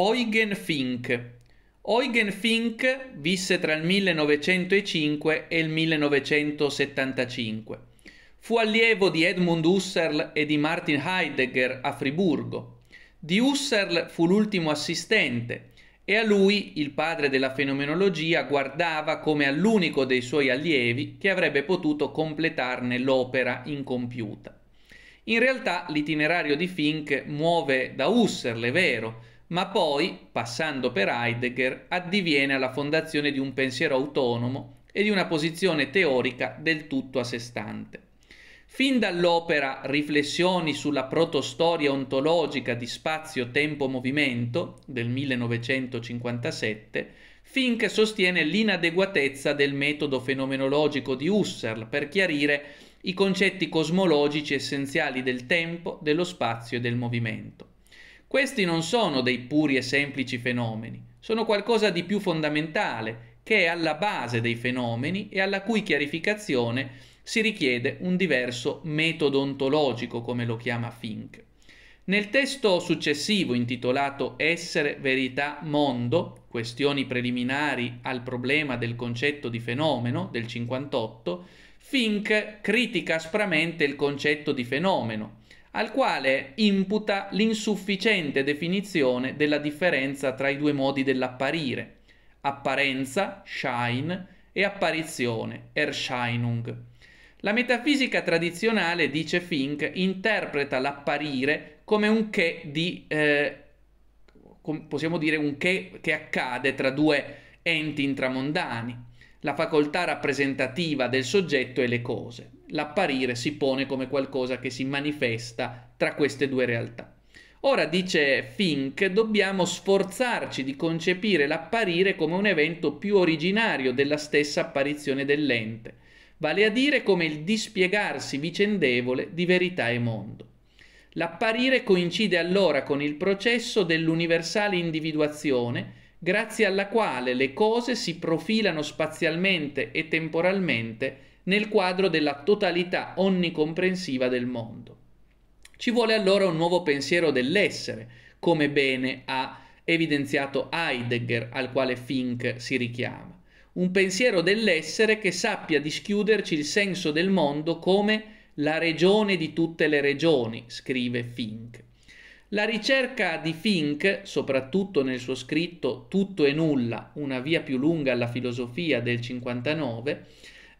Eugen Fink. Eugen Fink visse tra il 1905 e il 1975. Fu allievo di Edmund Husserl e di Martin Heidegger a Friburgo. Di Husserl fu l'ultimo assistente e a lui, il padre della fenomenologia, guardava come all'unico dei suoi allievi che avrebbe potuto completarne l'opera incompiuta. In realtà l'itinerario di Fink muove da Husserl, è vero, ma poi, passando per Heidegger, addiviene alla fondazione di un pensiero autonomo e di una posizione teorica del tutto a sé stante. Fin dall'opera Riflessioni sulla protostoria ontologica di spazio-tempo-movimento del 1957, Finck sostiene l'inadeguatezza del metodo fenomenologico di Husserl per chiarire i concetti cosmologici essenziali del tempo, dello spazio e del movimento. Questi non sono dei puri e semplici fenomeni, sono qualcosa di più fondamentale che è alla base dei fenomeni e alla cui chiarificazione si richiede un diverso metodo ontologico, come lo chiama Fink. Nel testo successivo intitolato Essere, verità, mondo, questioni preliminari al problema del concetto di fenomeno del 58, Fink critica aspramente il concetto di fenomeno, al quale imputa l'insufficiente definizione della differenza tra i due modi dell'apparire, apparenza, shine, e apparizione, Erscheinung. La metafisica tradizionale, dice Fink, interpreta l'apparire come un che di... Eh, possiamo dire un che che accade tra due enti intramondani, la facoltà rappresentativa del soggetto e le cose l'apparire si pone come qualcosa che si manifesta tra queste due realtà. Ora dice Fink, dobbiamo sforzarci di concepire l'apparire come un evento più originario della stessa apparizione dell'ente, vale a dire come il dispiegarsi vicendevole di verità e mondo. L'apparire coincide allora con il processo dell'universale individuazione, grazie alla quale le cose si profilano spazialmente e temporalmente nel quadro della totalità onnicomprensiva del mondo. Ci vuole allora un nuovo pensiero dell'essere, come bene ha evidenziato Heidegger, al quale Fink si richiama. Un pensiero dell'essere che sappia dischiuderci il senso del mondo come la regione di tutte le regioni, scrive Fink. La ricerca di Fink, soprattutto nel suo scritto Tutto e nulla, una via più lunga alla filosofia del 59,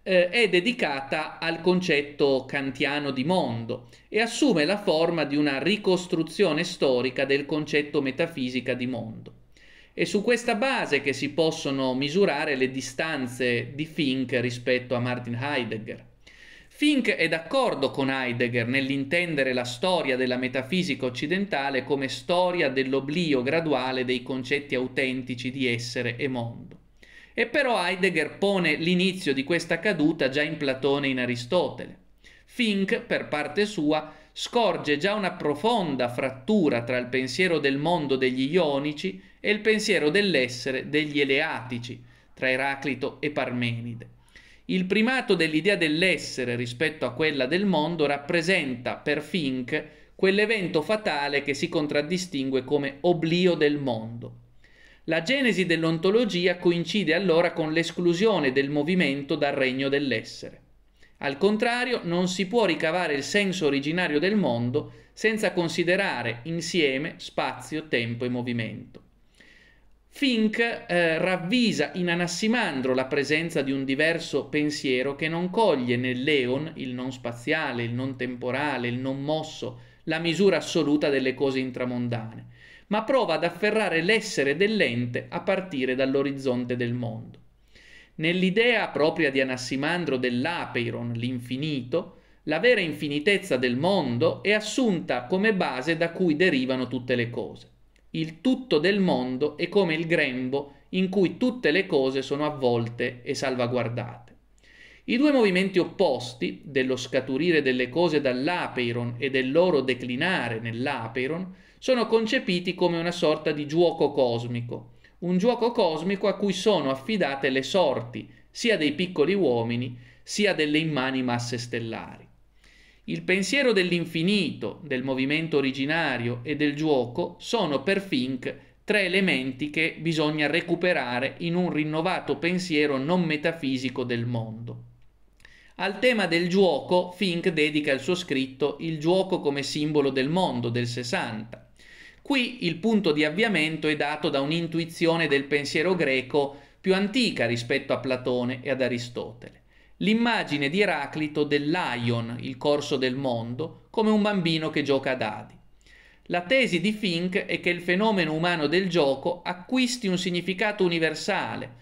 eh, è dedicata al concetto kantiano di mondo e assume la forma di una ricostruzione storica del concetto metafisica di mondo. È su questa base che si possono misurare le distanze di Fink rispetto a Martin Heidegger. Fink è d'accordo con Heidegger nell'intendere la storia della metafisica occidentale come storia dell'oblio graduale dei concetti autentici di essere e mondo. E però Heidegger pone l'inizio di questa caduta già in Platone e in Aristotele. Fink, per parte sua, scorge già una profonda frattura tra il pensiero del mondo degli ionici e il pensiero dell'essere degli eleatici, tra Eraclito e Parmenide. Il primato dell'idea dell'essere rispetto a quella del mondo rappresenta per Fink quell'evento fatale che si contraddistingue come oblio del mondo. La genesi dell'ontologia coincide allora con l'esclusione del movimento dal regno dell'essere. Al contrario, non si può ricavare il senso originario del mondo senza considerare insieme spazio, tempo e movimento. Fink eh, ravvisa in Anassimandro la presenza di un diverso pensiero che non coglie nell'eon, il non spaziale, il non temporale, il non mosso, la misura assoluta delle cose intramondane, ma prova ad afferrare l'essere dell'ente a partire dall'orizzonte del mondo. Nell'idea propria di Anassimandro dell'Apeiron, l'infinito, la vera infinitezza del mondo è assunta come base da cui derivano tutte le cose. Il tutto del mondo è come il grembo in cui tutte le cose sono avvolte e salvaguardate. I due movimenti opposti, dello scaturire delle cose dall'apeiron e del loro declinare nell'apeiron, sono concepiti come una sorta di giuoco cosmico, un giuoco cosmico a cui sono affidate le sorti sia dei piccoli uomini sia delle immani masse stellari. Il pensiero dell'infinito, del movimento originario e del gioco sono per Fink tre elementi che bisogna recuperare in un rinnovato pensiero non metafisico del mondo. Al tema del gioco Fink dedica il suo scritto Il gioco come simbolo del mondo del 60, Qui il punto di avviamento è dato da un'intuizione del pensiero greco più antica rispetto a Platone e ad Aristotele. L'immagine di Eraclito dell'Aion, il corso del mondo, come un bambino che gioca a dadi. La tesi di Fink è che il fenomeno umano del gioco acquisti un significato universale,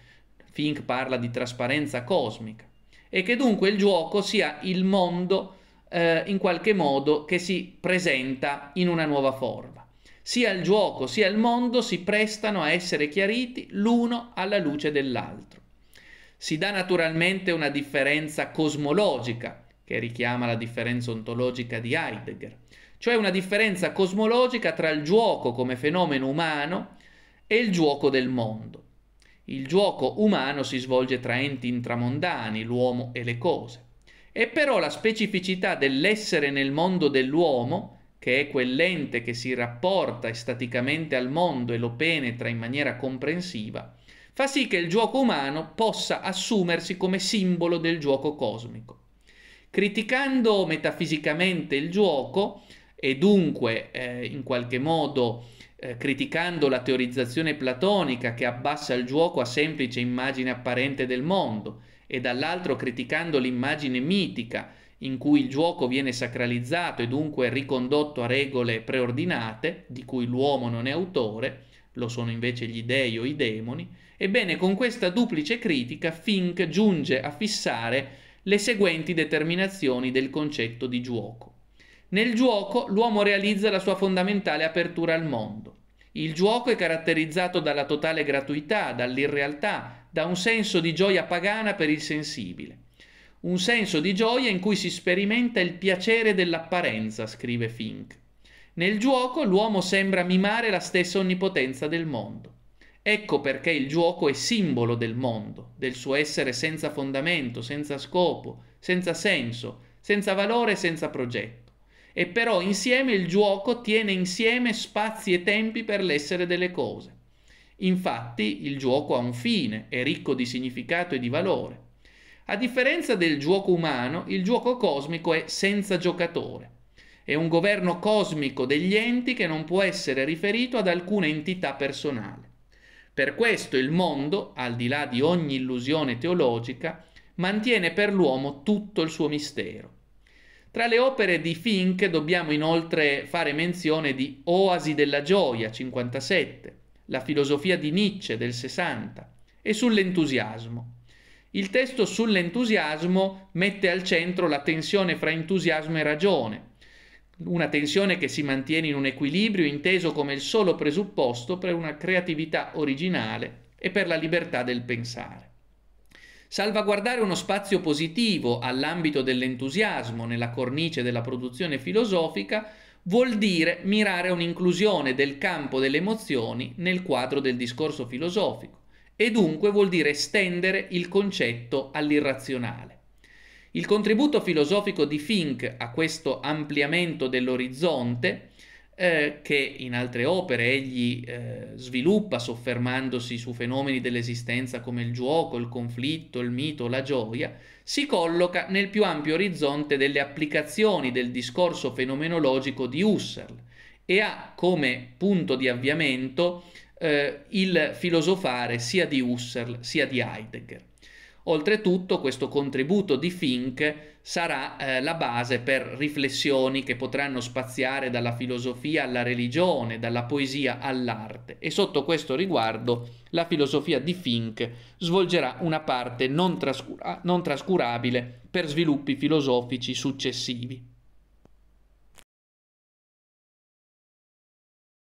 Fink parla di trasparenza cosmica, e che dunque il gioco sia il mondo eh, in qualche modo che si presenta in una nuova forma. Sia il gioco sia il mondo si prestano a essere chiariti l'uno alla luce dell'altro. Si dà naturalmente una differenza cosmologica, che richiama la differenza ontologica di Heidegger, cioè una differenza cosmologica tra il gioco come fenomeno umano e il gioco del mondo. Il gioco umano si svolge tra enti intramondani, l'uomo e le cose. E però la specificità dell'essere nel mondo dell'uomo che è quell'ente che si rapporta estaticamente al mondo e lo penetra in maniera comprensiva, fa sì che il gioco umano possa assumersi come simbolo del gioco cosmico. Criticando metafisicamente il gioco e dunque eh, in qualche modo eh, criticando la teorizzazione platonica che abbassa il gioco a semplice immagine apparente del mondo e dall'altro criticando l'immagine mitica in cui il gioco viene sacralizzato e dunque ricondotto a regole preordinate, di cui l'uomo non è autore, lo sono invece gli dei o i demoni, ebbene con questa duplice critica Fink giunge a fissare le seguenti determinazioni del concetto di gioco. Nel gioco l'uomo realizza la sua fondamentale apertura al mondo. Il gioco è caratterizzato dalla totale gratuità, dall'irrealtà, da un senso di gioia pagana per il sensibile un senso di gioia in cui si sperimenta il piacere dell'apparenza, scrive Fink. Nel gioco l'uomo sembra mimare la stessa onnipotenza del mondo. Ecco perché il gioco è simbolo del mondo, del suo essere senza fondamento, senza scopo, senza senso, senza valore e senza progetto. E però insieme il gioco tiene insieme spazi e tempi per l'essere delle cose. Infatti il gioco ha un fine, è ricco di significato e di valore. A differenza del gioco umano, il gioco cosmico è senza giocatore. È un governo cosmico degli enti che non può essere riferito ad alcuna entità personale. Per questo il mondo, al di là di ogni illusione teologica, mantiene per l'uomo tutto il suo mistero. Tra le opere di Fink dobbiamo inoltre fare menzione di Oasi della gioia 57, La filosofia di Nietzsche del 60 e sull'entusiasmo il testo sull'entusiasmo mette al centro la tensione fra entusiasmo e ragione, una tensione che si mantiene in un equilibrio inteso come il solo presupposto per una creatività originale e per la libertà del pensare. Salvaguardare uno spazio positivo all'ambito dell'entusiasmo nella cornice della produzione filosofica vuol dire mirare a un'inclusione del campo delle emozioni nel quadro del discorso filosofico e dunque vuol dire estendere il concetto all'irrazionale. Il contributo filosofico di Fink a questo ampliamento dell'orizzonte, eh, che in altre opere egli eh, sviluppa soffermandosi su fenomeni dell'esistenza come il gioco, il conflitto, il mito, la gioia, si colloca nel più ampio orizzonte delle applicazioni del discorso fenomenologico di Husserl e ha come punto di avviamento eh, il filosofare sia di Husserl sia di Heidegger. Oltretutto questo contributo di Fink sarà eh, la base per riflessioni che potranno spaziare dalla filosofia alla religione, dalla poesia all'arte e sotto questo riguardo la filosofia di Fink svolgerà una parte non, trascura- non trascurabile per sviluppi filosofici successivi.